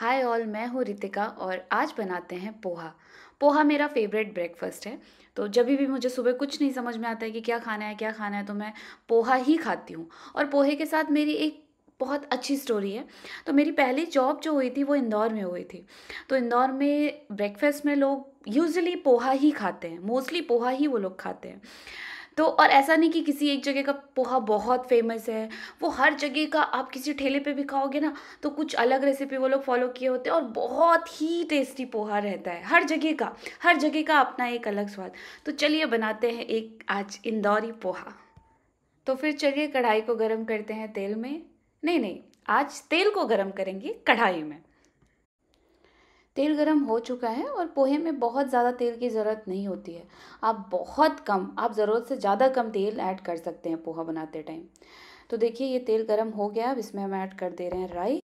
hi all मैं हूँ रितिका और आज बनाते हैं पोहा पोहा मेरा फेवरेट ब्रेकफास्ट है तो जब भी मुझे सुबह कुछ नहीं समझ में आता है कि क्या खाना है क्या खाना है तो मैं पोहा ही खाती हूँ और पोहे के साथ मेरी एक बहुत अच्छी स्टोरी है तो मेरी पहली जॉब जो हुई थी वो इंदौर में हुई थी तो इंदौर में ब्रेकफास्ट में लोग यूजली पोहा ही खाते हैं मोस्टली पोहा ही वो लोग खाते हैं तो और ऐसा नहीं कि किसी एक जगह का पोहा बहुत फेमस है वो हर जगह का आप किसी ठेले पे भी खाओगे ना तो कुछ अलग रेसिपी वो लोग फॉलो किए होते हैं और बहुत ही टेस्टी पोहा रहता है हर जगह का हर जगह का अपना एक अलग स्वाद तो चलिए बनाते हैं एक आज इंदौरी पोहा तो फिर चलिए कढ़ाई को गर्म करते हैं तेल में नहीं नहीं आज तेल को गर्म करेंगे कढ़ाई में तेल गरम हो चुका है और पोहे में बहुत ज़्यादा तेल की ज़रूरत नहीं होती है आप बहुत कम आप ज़रूरत से ज़्यादा कम तेल ऐड कर सकते हैं पोहा बनाते टाइम तो देखिए ये तेल गरम हो गया अब इसमें हम ऐड कर दे रहे हैं राई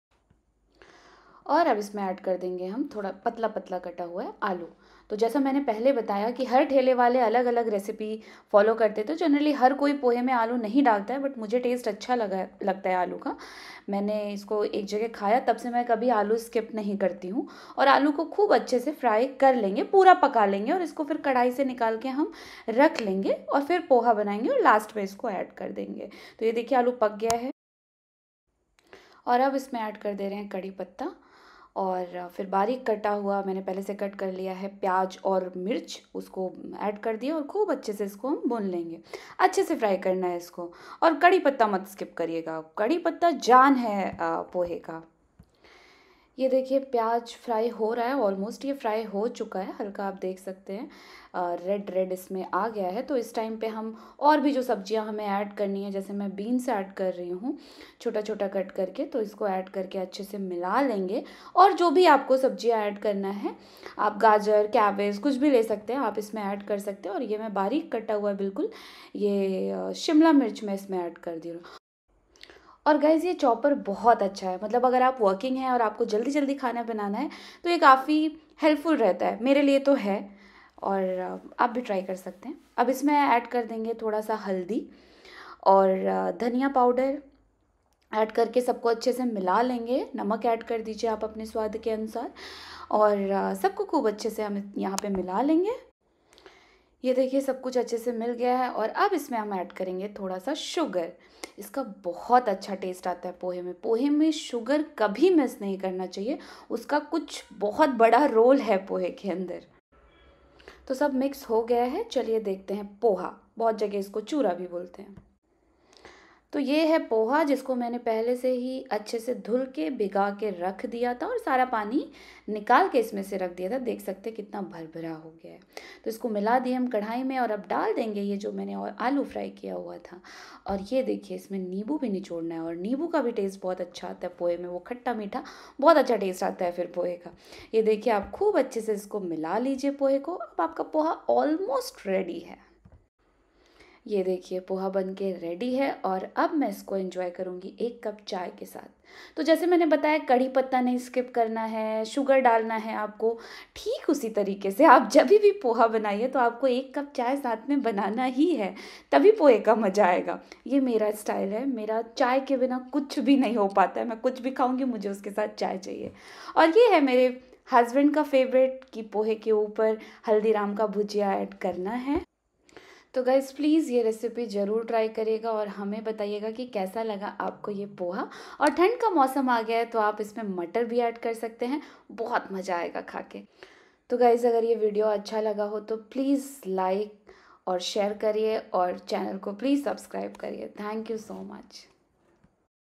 और अब इसमें ऐड कर देंगे हम थोड़ा पतला पतला कटा हुआ है आलू तो जैसा मैंने पहले बताया कि हर ठेले वाले अलग अलग रेसिपी फॉलो करते तो जनरली हर कोई पोहे में आलू नहीं डालता है बट मुझे टेस्ट अच्छा लगा लगता है आलू का मैंने इसको एक जगह खाया तब से मैं कभी आलू स्किप नहीं करती हूँ और आलू को खूब अच्छे से फ्राई कर लेंगे पूरा पका लेंगे और इसको फिर कढ़ाई से निकाल के हम रख लेंगे और फिर पोहा बनाएंगे और लास्ट में इसको ऐड कर देंगे तो ये देखिए आलू पक गया है और अब इसमें ऐड कर दे रहे हैं कड़ी पत्ता और फिर बारीक कटा हुआ मैंने पहले से कट कर लिया है प्याज और मिर्च उसको ऐड कर दिया और खूब अच्छे से इसको हम भून लेंगे अच्छे से फ्राई करना है इसको और कड़ी पत्ता मत स्किप करिएगा कड़ी पत्ता जान है पोहे का ये देखिए प्याज फ्राई हो रहा है ऑलमोस्ट ये फ्राई हो चुका है हल्का आप देख सकते हैं रेड रेड इसमें आ गया है तो इस टाइम पे हम और भी जो सब्जियां हमें ऐड करनी है जैसे मैं बीन्स ऐड कर रही हूँ छोटा छोटा कट करके तो इसको ऐड करके अच्छे से मिला लेंगे और जो भी आपको सब्जियाँ ऐड करना है आप गाजर कैबेज कुछ भी ले सकते हैं आप इसमें ऐड कर सकते हैं और ये मैं बारीक कटा हुआ बिल्कुल ये शिमला मिर्च मैं इसमें ऐड कर दी रही हूँ और गैज़ ये चॉपर बहुत अच्छा है मतलब अगर आप वर्किंग हैं और आपको जल्दी जल्दी खाना बनाना है तो ये काफ़ी हेल्पफुल रहता है मेरे लिए तो है और आप भी ट्राई कर सकते हैं अब इसमें ऐड कर देंगे थोड़ा सा हल्दी और धनिया पाउडर ऐड करके सबको अच्छे से मिला लेंगे नमक ऐड कर दीजिए आप अपने स्वाद के अनुसार और सबको खूब अच्छे से हम यहाँ पे मिला लेंगे ये देखिए सब कुछ अच्छे से मिल गया है और अब इसमें हम ऐड करेंगे थोड़ा सा शुगर इसका बहुत अच्छा टेस्ट आता है पोहे में पोहे में शुगर कभी मिस नहीं करना चाहिए उसका कुछ बहुत बड़ा रोल है पोहे के अंदर तो सब मिक्स हो गया है चलिए देखते हैं पोहा बहुत जगह इसको चूरा भी बोलते हैं तो ये है पोहा जिसको मैंने पहले से ही अच्छे से धुल के भिगा के रख दिया था और सारा पानी निकाल के इसमें से रख दिया था देख सकते कितना भर भरा हो गया है तो इसको मिला दिए हम कढ़ाई में और अब डाल देंगे ये जो मैंने और आलू फ्राई किया हुआ था और ये देखिए इसमें नींबू भी निचोड़ना है और नींबू का भी टेस्ट बहुत अच्छा आता है पोहे में वो खट्टा मीठा बहुत अच्छा टेस्ट आता है फिर पोहे का ये देखिए आप खूब अच्छे से इसको मिला लीजिए पोहे को अब आपका पोहा ऑलमोस्ट रेडी है ये देखिए पोहा बन के रेडी है और अब मैं इसको एंजॉय करूँगी एक कप चाय के साथ तो जैसे मैंने बताया कड़ी पत्ता नहीं स्किप करना है शुगर डालना है आपको ठीक उसी तरीके से आप जब भी पोहा बनाइए तो आपको एक कप चाय साथ में बनाना ही है तभी पोहे का मज़ा आएगा ये मेरा स्टाइल है मेरा चाय के बिना कुछ भी नहीं हो पाता है मैं कुछ भी खाऊँगी मुझे उसके साथ चाय चाहिए और ये है मेरे हस्बैंड का फेवरेट कि पोहे के ऊपर हल्दीराम का भुजिया ऐड करना है तो गाइज़ प्लीज़ ये रेसिपी ज़रूर ट्राई करिएगा और हमें बताइएगा कि कैसा लगा आपको ये पोहा और ठंड का मौसम आ गया है तो आप इसमें मटर भी ऐड कर सकते हैं बहुत मज़ा आएगा खा के तो गाइज़ अगर ये वीडियो अच्छा लगा हो तो प्लीज़ लाइक और शेयर करिए और चैनल को प्लीज़ सब्सक्राइब करिए थैंक यू सो मच